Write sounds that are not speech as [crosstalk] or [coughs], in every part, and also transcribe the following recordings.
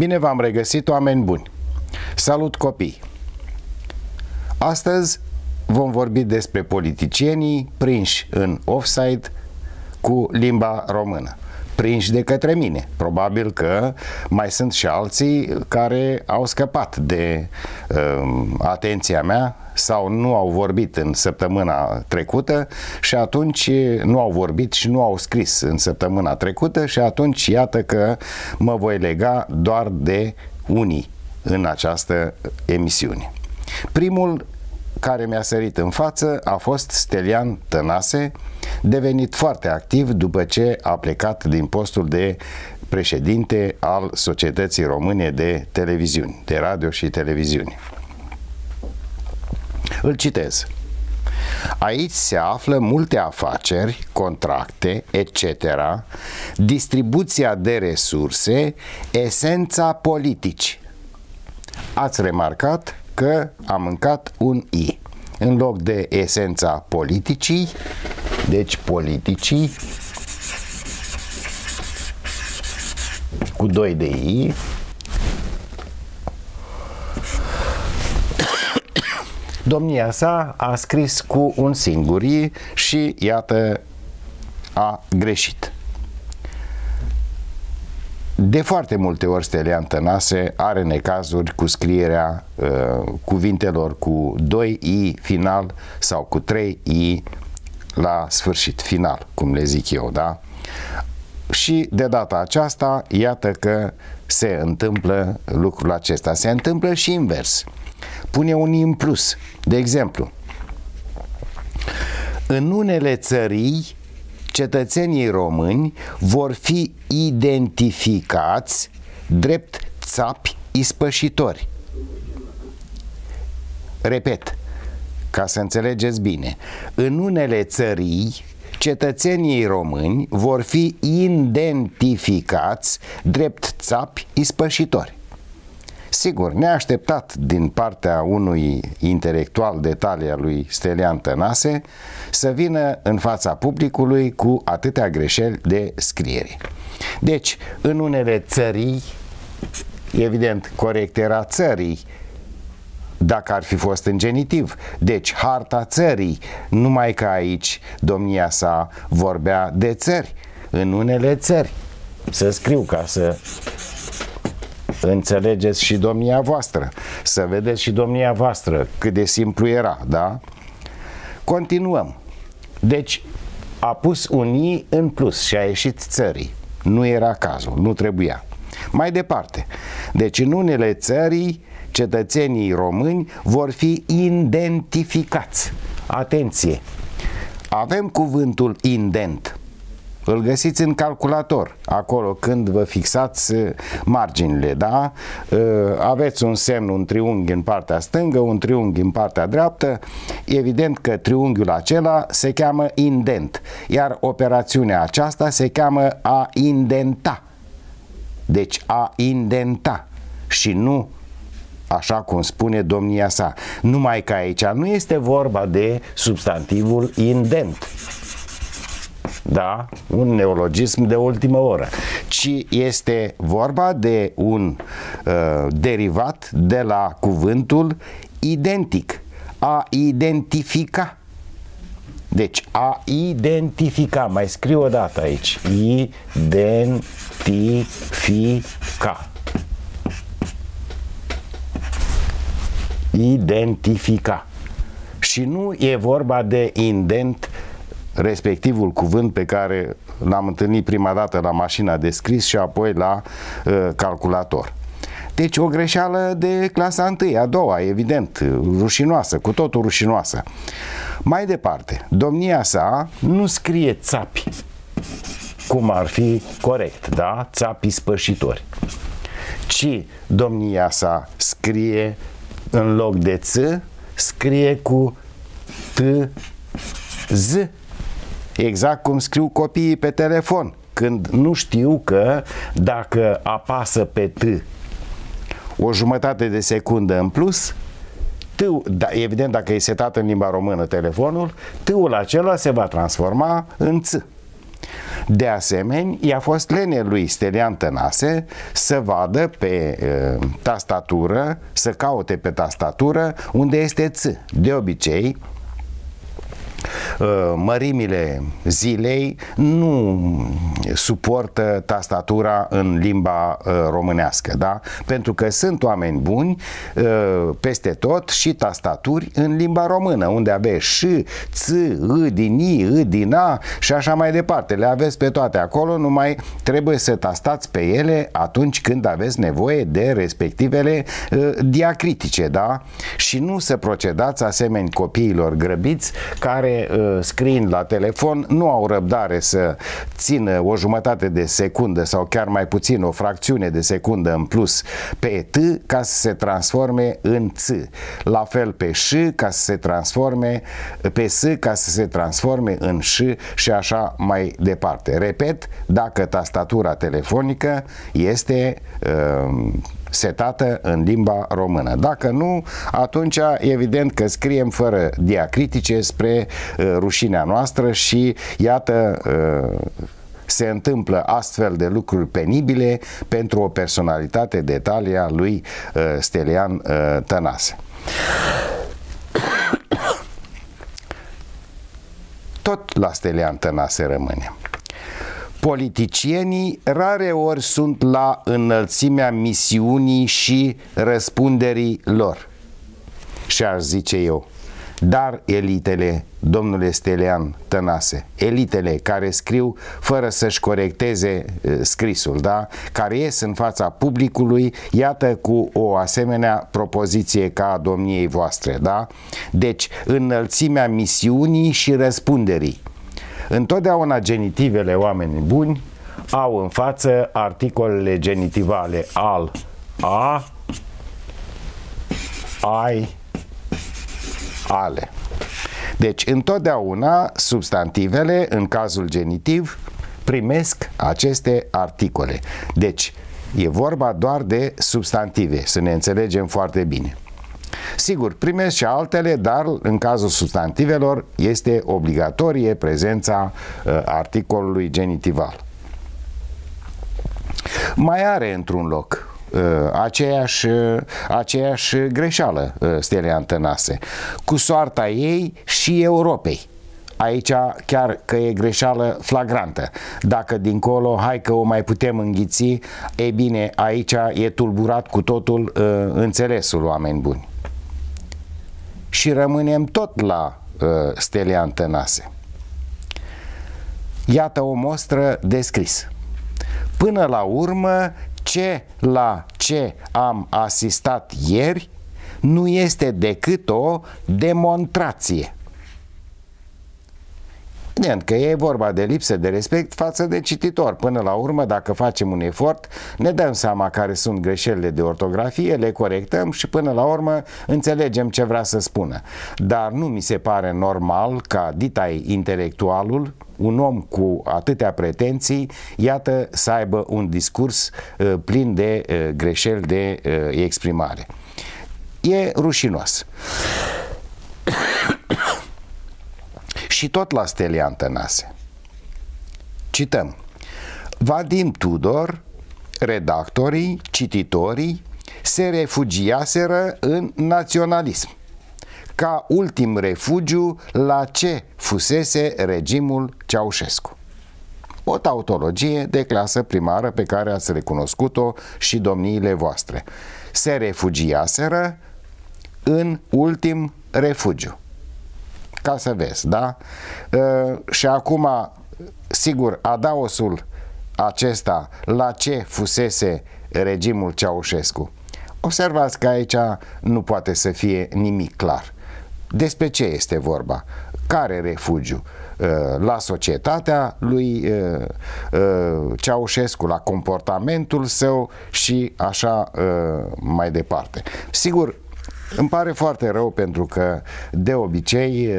Bine v-am regăsit, oameni buni! Salut copii! Astăzi vom vorbi despre politicienii prinși în offside cu limba română prinși de către mine. Probabil că mai sunt și alții care au scăpat de uh, atenția mea sau nu au vorbit în săptămâna trecută și atunci nu au vorbit și nu au scris în săptămâna trecută și atunci iată că mă voi lega doar de unii în această emisiune. Primul care mi-a sărit în față a fost Stelian Tănase, devenit foarte activ după ce a plecat din postul de președinte al Societății Române de Televiziuni, de radio și televiziuni. Îl citez. Aici se află multe afaceri, contracte, etc., distribuția de resurse, esența politici. Ați remarcat că a mâncat un I. În loc de esența politicii, deci politicii cu 2 de I, [coughs] domnia sa a scris cu un singur I și iată a greșit de foarte multe ori Stelian Tănase are necazuri cu scrierea uh, cuvintelor cu 2i final sau cu 3i la sfârșit, final, cum le zic eu, da? Și de data aceasta, iată că se întâmplă lucrul acesta. Se întâmplă și invers. Pune un în plus. De exemplu, în unele țării cetățenii români vor fi identificați drept țapi ispășitori. Repet, ca să înțelegeți bine, în unele țării cetățenii români vor fi identificați drept țapi ispășitori. Sigur, neașteptat din partea unui intelectual de talia lui Stelian Tănase să vină în fața publicului cu atâtea greșeli de scriere. Deci, în unele țării, evident, corect era țării, dacă ar fi fost în genitiv. Deci, harta țării, numai că aici domnia sa vorbea de țări, în unele țări. Să scriu ca să Înțelegeți și domnia voastră. Să vedeți și domnia voastră cât de simplu era, da? Continuăm. Deci, a pus un i în plus și a ieșit țării. Nu era cazul, nu trebuia. Mai departe, deci în unele țări cetățenii români vor fi identificați. Atenție! Avem cuvântul indent îl găsiți în calculator, acolo când vă fixați eh, marginile, da? Eh, aveți un semn, un triunghi în partea stângă, un triunghi în partea dreaptă. Evident că triunghiul acela se cheamă indent, iar operațiunea aceasta se cheamă a indenta. Deci a indenta și nu așa cum spune domnia sa. Numai că aici nu este vorba de substantivul indent, da? un neologism de ultimă oră, ci este vorba de un uh, derivat de la cuvântul identic, a identifica. Deci, a identifica, mai scriu o dată aici, identifica. Identifica. Și nu e vorba de indent respectivul cuvânt pe care l-am întâlnit prima dată la mașina de scris și apoi la uh, calculator. Deci o greșeală de clasa 1, a doua, evident, rușinoasă, cu totul rușinoasă. Mai departe, domnia sa nu scrie țapi, cum ar fi corect, da? Țapi spășitori. Ci domnia sa scrie în loc de ț, scrie cu t, z exact cum scriu copiii pe telefon, când nu știu că dacă apasă pe T o jumătate de secundă în plus, t, da, evident dacă e setat în limba română telefonul, tâul acela se va transforma în t. De asemenea, i-a fost lene lui Stelian Tănase să vadă pe e, tastatură, să caute pe tastatură unde este ț. De obicei, Ă, mărimile zilei nu suportă tastatura în limba ă, românească, da? Pentru că sunt oameni buni ă, peste tot și tastaturi în limba română, unde aveți ș, ț, î, din i, î, din a și așa mai departe. Le aveți pe toate acolo, numai trebuie să tastați pe ele atunci când aveți nevoie de respectivele diacritice, da? Și nu să procedați asemeni copiilor grăbiți care uh, screen la telefon nu au răbdare să țină o jumătate de secundă sau chiar mai puțin o fracțiune de secundă în plus pe T ca să se transforme în Ț. La fel pe Ș ca să se transforme pe S ca să se transforme în Ș și așa mai departe. Repet, dacă tastatura telefonică este uh, setată în limba română. Dacă nu, atunci evident că scriem fără diacritice spre uh, rușinea noastră și iată uh, se întâmplă astfel de lucruri penibile pentru o personalitate de talia lui uh, Stelian uh, Tănase. Tot la Stelian Tănase rămânem politicienii rare ori sunt la înălțimea misiunii și răspunderii lor. Și aș zice eu, dar elitele, domnule Stelean Tănase, elitele care scriu fără să-și corecteze eh, scrisul, da? care ies în fața publicului, iată cu o asemenea propoziție ca a domniei voastre. Da? Deci, înălțimea misiunii și răspunderii. Întotdeauna genitivele oameni buni au în față articolele genitivale al, a, ai, ale. Deci, întotdeauna, substantivele, în cazul genitiv, primesc aceste articole. Deci, e vorba doar de substantive, să ne înțelegem foarte bine. Sigur, primesc și altele, dar în cazul substantivelor este obligatorie prezența uh, articolului genitival. Mai are într-un loc uh, aceeași, uh, aceeași greșeală uh, Stelea Antănase, cu soarta ei și Europei. Aici chiar că e greșeală flagrantă. Dacă dincolo, hai că o mai putem înghiți, e bine, aici e tulburat cu totul înțelesul oameni buni și rămânem tot la uh, stele antenase. Iată o mostră descris. Până la urmă, ce la ce am asistat ieri nu este decât o demonstrație evident că e vorba de lipsă de respect față de cititor. Până la urmă, dacă facem un efort, ne dăm seama care sunt greșelile de ortografie, le corectăm și până la urmă înțelegem ce vrea să spună. Dar nu mi se pare normal ca ditai intelectualul, un om cu atâtea pretenții, iată, să aibă un discurs uh, plin de uh, greșeli de uh, exprimare. E rușinos și tot la Stelia Antănase. Cităm. Vadim Tudor, redactorii, cititorii, se refugiaseră în naționalism, ca ultim refugiu la ce fusese regimul Ceaușescu. O tautologie de clasă primară pe care ați recunoscut-o și domniile voastre. Se refugiaseră în ultim refugiu ca să vezi, da? Ă, și acum, sigur, adaosul acesta la ce fusese regimul Ceaușescu. Observați că aici nu poate să fie nimic clar. Despre ce este vorba? Care refugiu? Ă, la societatea lui ă, Ceaușescu, la comportamentul său și așa mai departe. Sigur, îmi pare foarte rău pentru că de obicei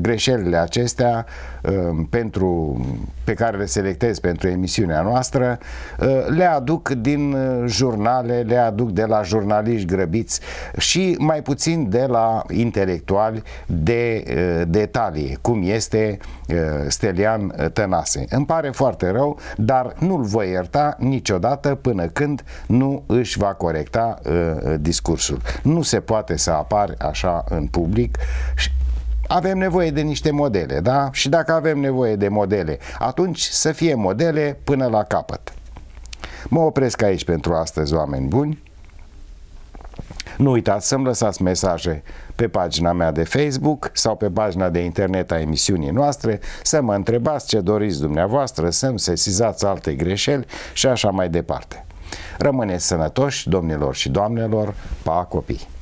greșelile acestea pentru, pe care le selectez pentru emisiunea noastră le aduc din jurnale, le aduc de la jurnaliști grăbiți și mai puțin de la intelectuali de detalii, cum este Stelian Tănase. Îmi pare foarte rău, dar nu-l voi ierta niciodată până când nu își va corecta discursul. Nu se poate să apari așa în public și avem nevoie de niște modele, da? Și dacă avem nevoie de modele, atunci să fie modele până la capăt. Mă opresc aici pentru astăzi, oameni buni. Nu uitați să-mi lăsați mesaje pe pagina mea de Facebook sau pe pagina de internet a emisiunii noastre, să mă întrebați ce doriți dumneavoastră, să-mi sesizați alte greșeli și așa mai departe. Rămâneți sănătoși, domnilor și doamnelor, pa copii!